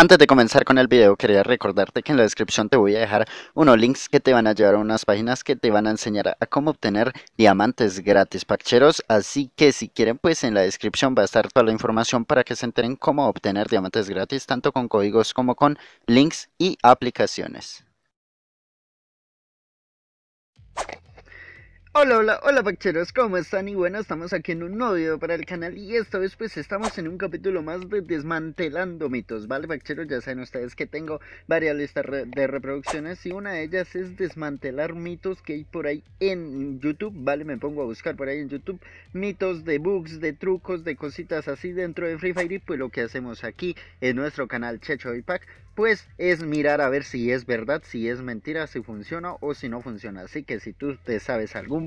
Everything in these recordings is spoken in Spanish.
Antes de comenzar con el video quería recordarte que en la descripción te voy a dejar unos links que te van a llevar a unas páginas que te van a enseñar a cómo obtener diamantes gratis Pacheros. así que si quieren pues en la descripción va a estar toda la información para que se enteren cómo obtener diamantes gratis tanto con códigos como con links y aplicaciones. Hola, hola, hola Pacheros, ¿cómo están? Y bueno, estamos aquí en un nuevo video para el canal y esta vez pues estamos en un capítulo más de Desmantelando Mitos, ¿vale Pacheros? Ya saben ustedes que tengo varias listas de reproducciones y una de ellas es Desmantelar Mitos que hay por ahí en YouTube, ¿vale? Me pongo a buscar por ahí en YouTube mitos de bugs, de trucos, de cositas así dentro de Free Fire y pues lo que hacemos aquí en nuestro canal Checho y Pack pues es mirar a ver si es verdad, si es mentira, si funciona o si no funciona. Así que si tú te sabes algún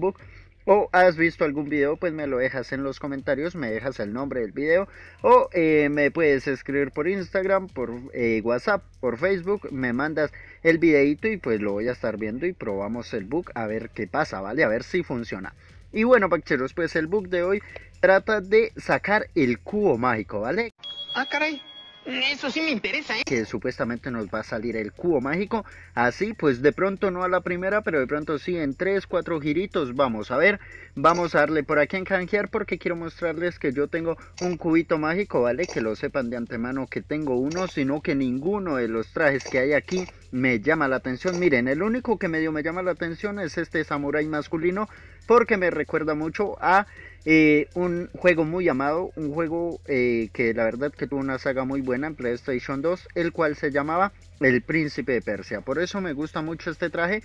o has visto algún video, pues me lo dejas en los comentarios, me dejas el nombre del video o eh, me puedes escribir por Instagram, por eh, WhatsApp, por Facebook, me mandas el videito y pues lo voy a estar viendo y probamos el book a ver qué pasa, ¿vale? A ver si funciona. Y bueno, pacheros, pues el book de hoy trata de sacar el cubo mágico, ¿vale? Ah, caray. Eso sí me interesa, ¿eh? Que supuestamente nos va a salir el cubo mágico. Así, pues de pronto no a la primera, pero de pronto sí en 3, 4 giritos. Vamos a ver, vamos a darle por aquí en canjear porque quiero mostrarles que yo tengo un cubito mágico, ¿vale? Que lo sepan de antemano que tengo uno, sino que ninguno de los trajes que hay aquí me llama la atención. Miren, el único que medio me llama la atención es este samurai masculino porque me recuerda mucho a eh, un juego muy amado, un juego eh, que la verdad que tuvo una saga muy buena en PlayStation 2, el cual se llamaba El Príncipe de Persia. Por eso me gusta mucho este traje.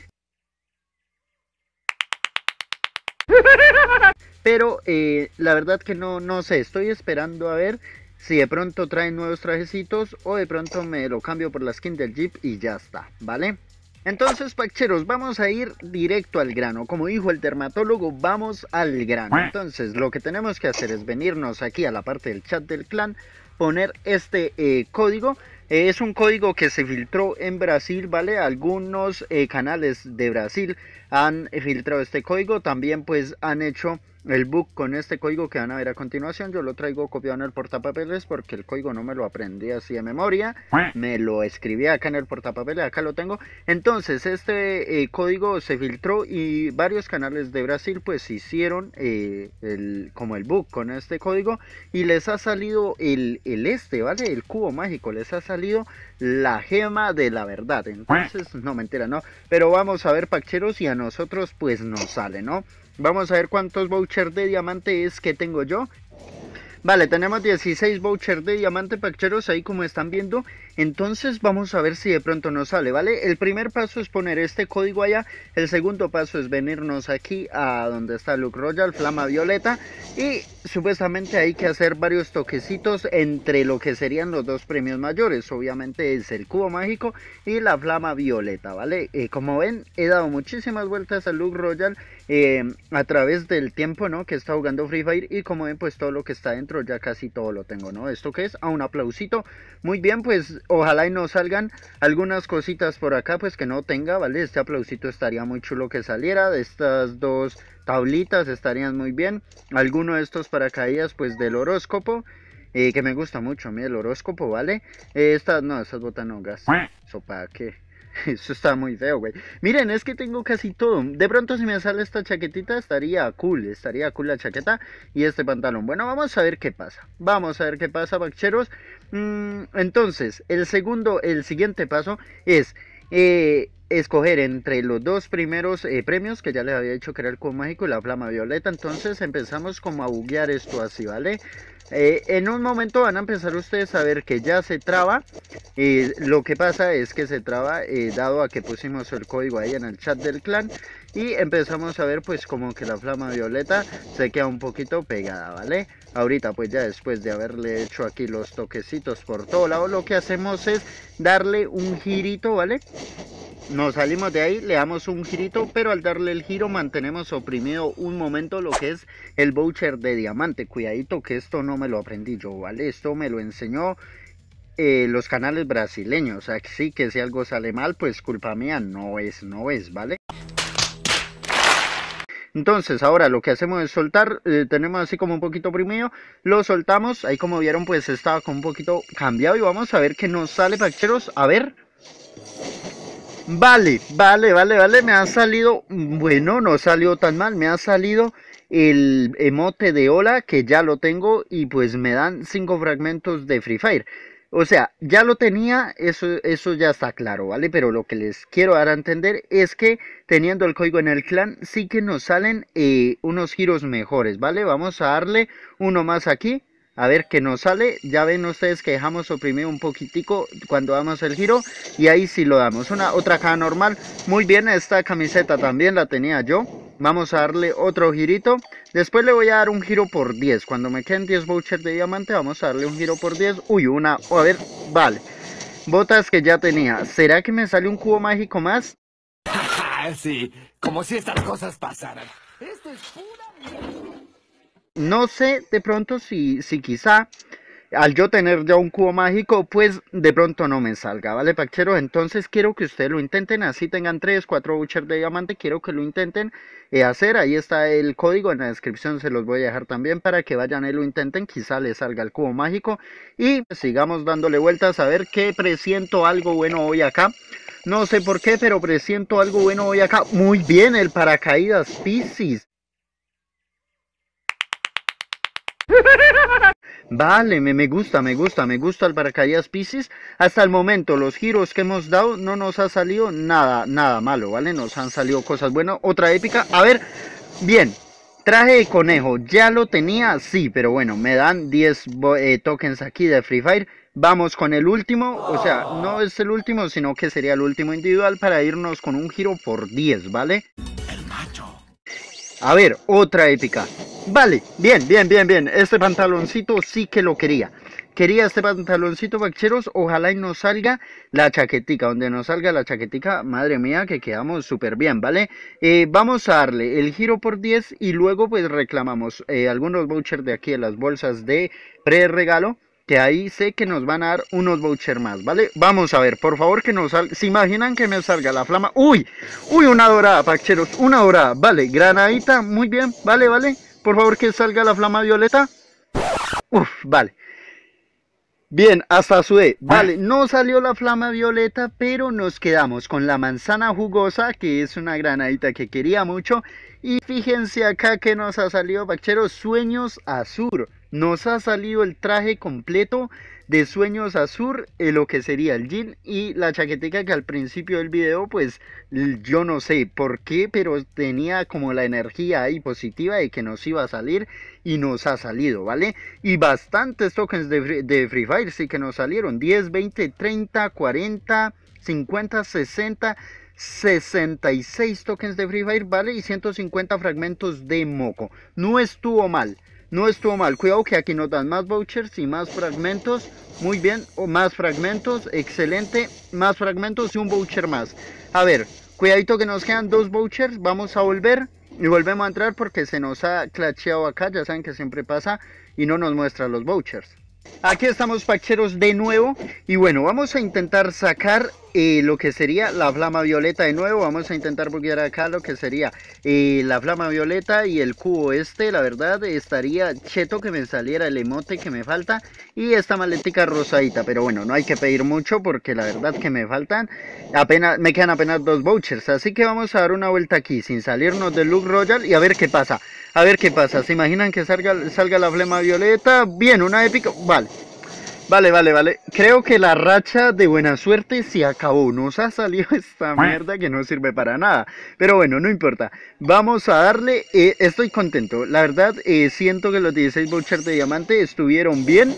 Pero eh, la verdad que no, no sé, estoy esperando a ver si de pronto traen nuevos trajecitos o de pronto me lo cambio por la skin del Jeep y ya está, ¿vale? Entonces, pacheros, vamos a ir directo al grano. Como dijo el dermatólogo, vamos al grano. Entonces, lo que tenemos que hacer es venirnos aquí a la parte del chat del clan, poner este eh, código. Eh, es un código que se filtró en Brasil, ¿vale? Algunos eh, canales de Brasil han filtrado este código. También pues han hecho el book con este código que van a ver a continuación. Yo lo traigo copiado en el portapapeles porque el código no me lo aprendí así de memoria. Me lo escribí acá en el portapapeles, acá lo tengo. Entonces, este eh, código se filtró y varios canales de Brasil pues hicieron eh, como el book con este código y les ha salido el, el este, ¿vale? El cubo mágico, les ha salido la gema de la verdad. Entonces, no me mentira, ¿no? Pero vamos a ver, pacheros, y a nosotros pues nos sale, ¿no? Vamos a ver cuántos vouchers de diamante es que tengo yo. Vale, tenemos 16 vouchers de diamante, pacheros, ahí como están viendo. Entonces vamos a ver si de pronto nos sale, ¿vale? El primer paso es poner este código allá. El segundo paso es venirnos aquí a donde está Luke Royal, Flama Violeta. Y supuestamente hay que hacer varios toquecitos entre lo que serían los dos premios mayores. Obviamente es el cubo mágico y la Flama Violeta, ¿vale? Eh, como ven, he dado muchísimas vueltas a Luke Royal eh, a través del tiempo, ¿no? Que está jugando Free Fire. Y como ven, pues todo lo que está dentro ya casi todo lo tengo, ¿no? ¿Esto que es? A un aplausito. Muy bien, pues ojalá y no salgan algunas cositas por acá, pues que no tenga, ¿vale? Este aplausito estaría muy chulo que saliera. estas dos tablitas estarían muy bien. Alguno de estos paracaídas, pues del horóscopo. Eh, que me gusta mucho a mí el horóscopo, ¿vale? Eh, estas, no, esas botanogas. ¿Sopa qué? Eso está muy feo, güey. Miren, es que tengo casi todo. De pronto, si me sale esta chaquetita, estaría cool. Estaría cool la chaqueta y este pantalón. Bueno, vamos a ver qué pasa. Vamos a ver qué pasa, bacheros. Mm, entonces, el segundo, el siguiente paso es. Eh, escoger entre los dos primeros eh, premios que ya les había hecho crear el cubo mágico y la flama violeta entonces empezamos como a buguear esto así vale eh, en un momento van a empezar ustedes a ver que ya se traba. y lo que pasa es que se traba eh, dado a que pusimos el código ahí en el chat del clan. Y empezamos a ver pues como que la flama violeta se queda un poquito pegada, ¿vale? Ahorita pues ya después de haberle hecho aquí los toquecitos por todo lado, lo que hacemos es darle un girito, ¿vale? nos salimos de ahí, le damos un girito, pero al darle el giro mantenemos oprimido un momento lo que es el voucher de diamante. Cuidadito que esto no me lo aprendí yo, ¿vale? Esto me lo enseñó eh, los canales brasileños. Así que si algo sale mal, pues culpa mía, no es, no es, ¿vale? Entonces ahora lo que hacemos es soltar, eh, tenemos así como un poquito primero, lo soltamos, ahí como vieron pues estaba con un poquito cambiado y vamos a ver qué nos sale pacheros, a ver. Vale, vale, vale, vale, me ha salido, bueno, no salió tan mal, me ha salido el emote de Ola que ya lo tengo y pues me dan cinco fragmentos de Free Fire. O sea, ya lo tenía, eso, eso ya está claro, ¿vale? Pero lo que les quiero dar a entender es que teniendo el código en el clan sí que nos salen eh, unos giros mejores, ¿vale? Vamos a darle uno más aquí, a ver qué nos sale. Ya ven ustedes que dejamos oprimir un poquitico cuando damos el giro y ahí sí lo damos. Una otra caja normal, muy bien, esta camiseta también la tenía yo. Vamos a darle otro girito. Después le voy a dar un giro por 10. Cuando me queden 10 vouchers de diamante, vamos a darle un giro por 10. Uy, una. a ver, vale. Botas que ya tenía. ¿Será que me sale un cubo mágico más? sí, como si estas cosas pasaran. Esto es pura No sé de pronto si, si quizá al yo tener ya un cubo mágico, pues de pronto no me salga, ¿vale, Pachero? Entonces quiero que ustedes lo intenten, así tengan 3, 4 buchers de diamante, quiero que lo intenten eh, hacer, ahí está el código en la descripción, se los voy a dejar también para que vayan y lo intenten, quizá les salga el cubo mágico y pues, sigamos dándole vueltas a ver qué presiento algo bueno hoy acá. No sé por qué, pero presiento algo bueno hoy acá. Muy bien, el paracaídas Pisces. Vale, me, gusta, me gusta, me gusta el paracaídas Pisces. Hasta el momento, los giros que hemos dado no nos ha salido nada, nada malo, ¿vale? Nos han salido cosas buenas. Otra épica. A ver, bien, Traje de conejo, ya lo tenía, sí, pero bueno, me dan 10 eh, tokens aquí de Free Fire. Vamos con el último, o sea, no es el último, sino que sería el último individual para irnos con un giro por 10, ¿vale? El macho. A ver, otra épica. Vale, bien, bien, bien, bien. Este pantaloncito sí que lo quería. Quería este pantaloncito, bacheros. Ojalá y nos salga la chaquetica. Donde nos salga la chaquetica, madre mía, que quedamos súper bien, ¿vale? Eh, vamos a darle el giro por 10 y luego pues reclamamos eh, algunos vouchers de aquí en las bolsas de pre-regalo que ahí sé que nos van a dar unos vouchers más, ¿vale? Vamos a ver, por favor, que nos salga. ¿Se imaginan que me salga la flama? ¡Uy! ¡Uy, una dorada, pacheros! Una dorada, vale, granadita, muy bien, vale, vale. Por favor que salga la flama violeta. Uf, vale. Bien, hasta su Vale, no salió la flama violeta, pero nos quedamos con la manzana jugosa, que es una granadita que quería mucho. Y fíjense acá que nos ha salido, Bachero, Sueños Azur. Nos ha salido el traje completo de Sueños Azur, eh, lo que sería el jean y la chaquetica que al principio del video, pues yo no sé por qué, pero tenía como la energía ahí positiva de que nos iba a salir y nos ha salido, ¿vale? Y bastantes tokens de, de Free Fire sí que nos salieron, 10, 20, 30, 40, 50, 60... 66 tokens de Free Fire, ¿vale? Y 150 fragmentos de moco. No estuvo mal. No estuvo mal. Cuidado que aquí nos dan más vouchers y más fragmentos. Muy bien, o más fragmentos, excelente, más fragmentos y un voucher más. A ver, cuidadito que nos quedan dos vouchers, vamos a volver y volvemos a entrar porque se nos ha clacheado acá, ya saben que siempre pasa y no nos muestra los vouchers. Aquí estamos pacheros de nuevo y bueno, vamos a intentar sacar y eh, lo que sería la flama violeta de nuevo. Vamos a intentar buguear acá lo que sería eh, la flama violeta y el cubo este. La verdad estaría cheto que me saliera el emote que me falta y esta maletica rosadita. Pero bueno, no hay que pedir mucho porque la verdad que me faltan apenas, me quedan apenas dos vouchers. Así que vamos a dar una vuelta aquí sin salirnos del look royal y a ver qué pasa. A ver qué pasa. ¿Se imaginan que salga, salga la flama violeta? Bien, una épica. Vale. Vale, vale, vale. Creo que la racha de buena suerte se acabó. Nos ha salido esta mierda que no sirve para nada. Pero bueno, no importa. Vamos a darle. Eh, estoy contento. La verdad, eh, siento que los 16 vouchers de diamante estuvieron bien.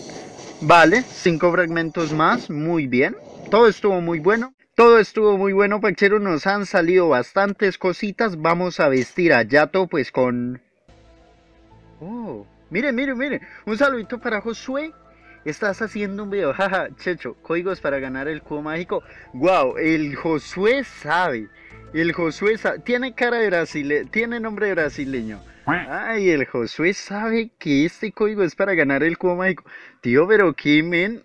Vale, 5 fragmentos más. Muy bien. Todo estuvo muy bueno. Todo estuvo muy bueno, Pachero. Nos han salido bastantes cositas. Vamos a vestir a Yato, pues con... Oh, miren, miren, miren. Un saludito para Josué estás haciendo un video, jaja, Checho, códigos para ganar el cubo mágico. Wow, el Josué sabe. El Josué sabe. tiene cara de brasileño, tiene nombre brasileño. Ay, el Josué sabe que este código es para ganar el cubo mágico. Tío, pero qué men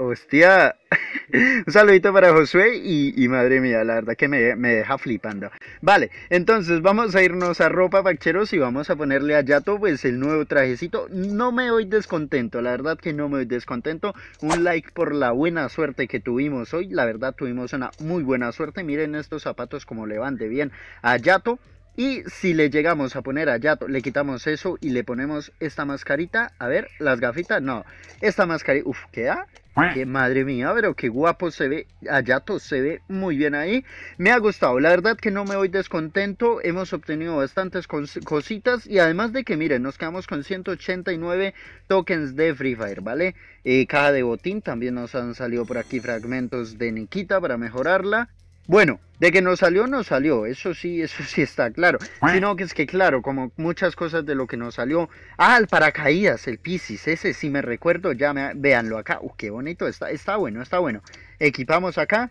Hostia, un saludito para Josué y, madre mía, la verdad que me, deja flipando. Vale, entonces vamos a irnos a ropa, bacheros, y vamos a ponerle a Yato pues el nuevo trajecito. No me doy descontento, la verdad que no me voy descontento. Un like por la buena suerte que tuvimos hoy, la verdad tuvimos una muy buena suerte. Miren estos zapatos como le van de bien a Yato. Y si le llegamos a poner a Yato, le quitamos eso y le ponemos esta mascarita. A ver, las gafitas, no. Esta mascarita, uff, queda. Qué madre mía, pero qué guapo se ve. A Yato se ve muy bien ahí. Me ha gustado. La verdad que no me voy descontento. Hemos obtenido bastantes cositas. Y además de que, miren, nos quedamos con 189 tokens de Free Fire, ¿vale? Eh, cada caja de botín. También nos han salido por aquí fragmentos de Nikita para mejorarla. Bueno, de que nos salió, nos salió, eso sí, eso sí está claro. Sino que es que, claro, como muchas cosas de lo que nos salió. Ah, el paracaídas, el Pisces, ese si me recuerdo, ya me, véanlo acá. Uh, qué bonito, está, está bueno, está bueno. Equipamos acá.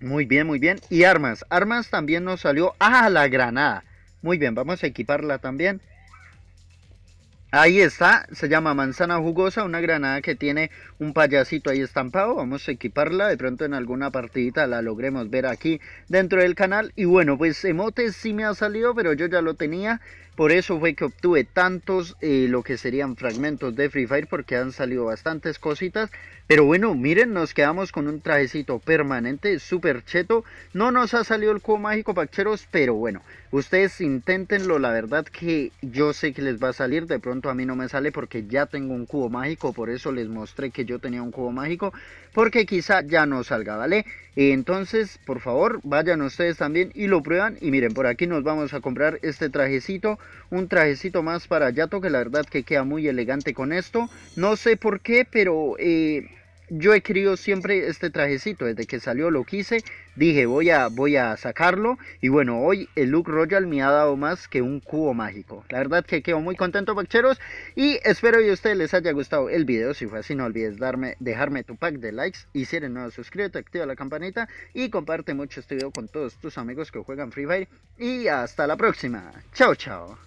Muy bien, muy bien. Y armas, armas también nos salió. Ah, la granada. Muy bien, vamos a equiparla también. Ahí está, se llama manzana jugosa, una granada que tiene un payasito ahí estampado. Vamos a equiparla, de pronto en alguna partidita la logremos ver aquí dentro del canal. Y bueno, pues emotes sí me ha salido, pero yo ya lo tenía. Por eso fue que obtuve tantos, eh, lo que serían fragmentos de Free Fire, porque han salido bastantes cositas. Pero bueno, miren, nos quedamos con un trajecito permanente, súper cheto. No nos ha salido el cubo mágico, pacheros, pero bueno, ustedes inténtenlo. La verdad que yo sé que les va a salir de pronto a mí no me sale porque ya tengo un cubo mágico, por eso les mostré que yo tenía un cubo mágico, porque quizá ya no salga, ¿vale? Entonces, por favor, vayan ustedes también y lo prueban. Y miren, por aquí nos vamos a comprar este trajecito, un trajecito más para Yato, que la verdad que queda muy elegante con esto. No sé por qué, pero... Eh, yo he querido siempre este trajecito, desde que salió lo quise, dije voy a, voy a sacarlo y bueno, hoy el look royal me ha dado más que un cubo mágico. La verdad que quedo muy contento, pacheros, y espero que a ustedes les haya gustado el video, si fue así no olvides darme, dejarme tu pack de likes y si eres nuevo suscríbete, activa la campanita y comparte mucho este video con todos tus amigos que juegan Free Fire y hasta la próxima. Chao, chao.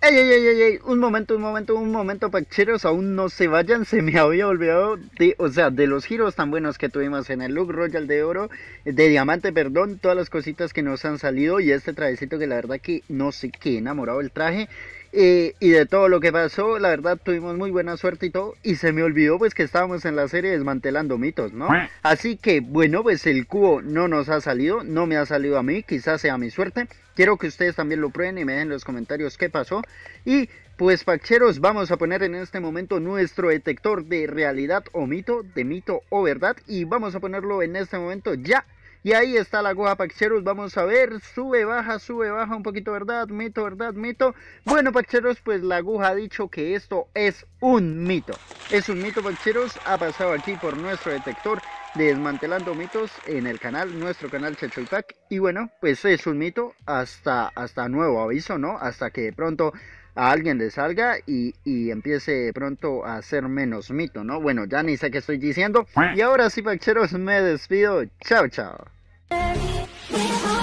Ey, ey, ey, ey, un momento, un momento, un momento, pacheros, aún no se vayan, se me había olvidado, de, o sea, de los giros tan buenos que tuvimos en el look royal de oro, de diamante, perdón, todas las cositas que nos han salido y este trajecito que la verdad que no sé qué enamorado el traje eh, y de todo lo que pasó, la verdad tuvimos muy buena suerte y todo. Y se me olvidó pues que estábamos en la serie desmantelando mitos, ¿no? Así que bueno, pues el cubo no nos ha salido, no me ha salido a mí, quizás sea mi suerte. Quiero que ustedes también lo prueben y me den en los comentarios qué pasó. Y pues pacheros, vamos a poner en este momento nuestro detector de realidad o mito, de mito o verdad. Y vamos a ponerlo en este momento ya. Y ahí está la aguja, pacheros Vamos a ver. Sube, baja, sube, baja. Un poquito, ¿verdad? Mito, ¿verdad? Mito. Bueno, pacheros pues la aguja ha dicho que esto es un mito. Es un mito, pacheros Ha pasado aquí por nuestro detector Desmantelando Mitos en el canal, nuestro canal Checho Y bueno, pues es un mito hasta, hasta nuevo aviso, ¿no? Hasta que de pronto a alguien le salga y, empiece pronto a ser menos mito, ¿no? Bueno, ya ni sé qué estoy diciendo. Y ahora sí, Pacheros, me despido. Chao, chao. Make